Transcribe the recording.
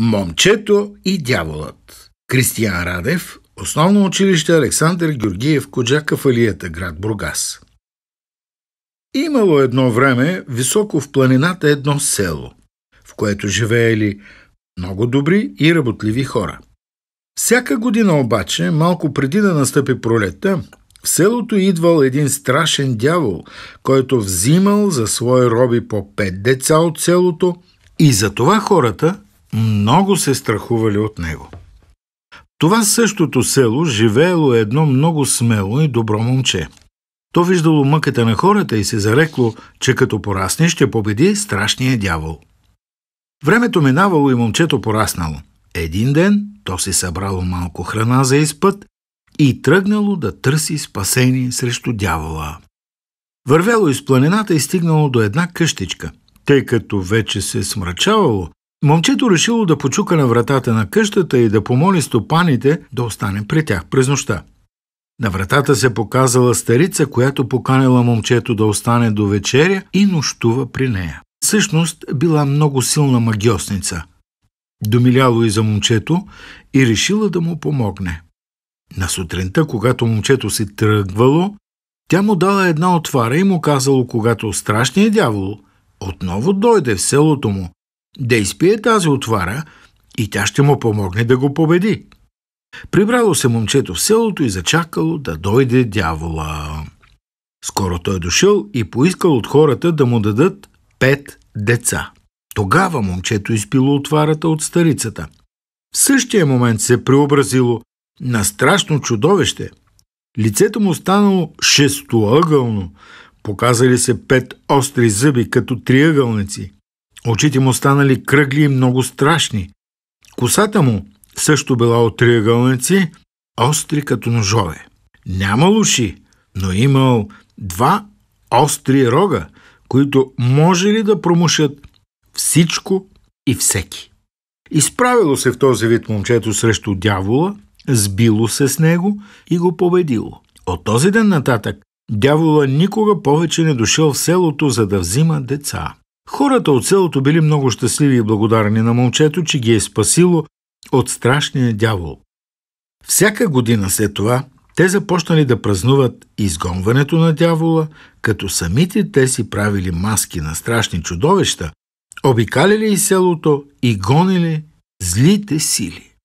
Момчето и дяволът. Кристиян Радев, Основно училище Александър Георгиев Коджака в Алията, град Бургас. Имало едно време високо в планината едно село, в което живеели много добри и работливи хора. Всяка година обаче, малко преди да настъпи пролетта, в селото идвал един страшен дявол, който взимал за свои роби по пет деца от селото и затова хората много се страхували от него. Това същото село живеело едно много смело и добро момче. То виждало мъката на хората и се зарекло, че като порасне ще победи страшния дявол. Времето минавало и момчето пораснало. Един ден то си събрало малко храна за изпът и тръгнало да търси спасение срещу дявола. Вървяло из планината и стигнало до една къщичка. Тъй като вече се смрачавало, Момчето решило да почука на вратата на къщата и да помоли стопаните да остане при тях през нощта. На вратата се показала старица, която поканила момчето да остане до вечеря и нощува при нея. Всъщност била много силна магиосница. Домиляло и за момчето и решила да му помогне. На сутринта, когато момчето си тръгвало, тя му дала една отвара и му казало, когато страшният дявол отново дойде в селото му да изпие тази отвара и тя ще му помогне да го победи. Прибрало се момчето в селото и зачакало да дойде дявола. Скоро той е дошъл и поискал от хората да му дадат пет деца. Тогава момчето изпило отварата от старицата. В същия момент се преобразило на страшно чудовище. Лицето му станало шестоъгълно. Показали се пет остри зъби като триъгълници. Очите му станали кръгли и много страшни. Косата му също била от триъгълници, остри като ножове. Нямал уши, но имал два остри рога, които може ли да промушат всичко и всеки. Изправило се в този вид момчето срещу дявола, сбило се с него и го победило. От този ден нататък дявола никога повече не дошъл в селото, за да взима деца. Хората от селото били много щастливи и благодарни на момчето, че ги е спасило от страшния дявол. Всяка година след това те започнали да празнуват изгонването на дявола, като самите те си правили маски на страшни чудовища, обикаляли и селото и гонили злите сили.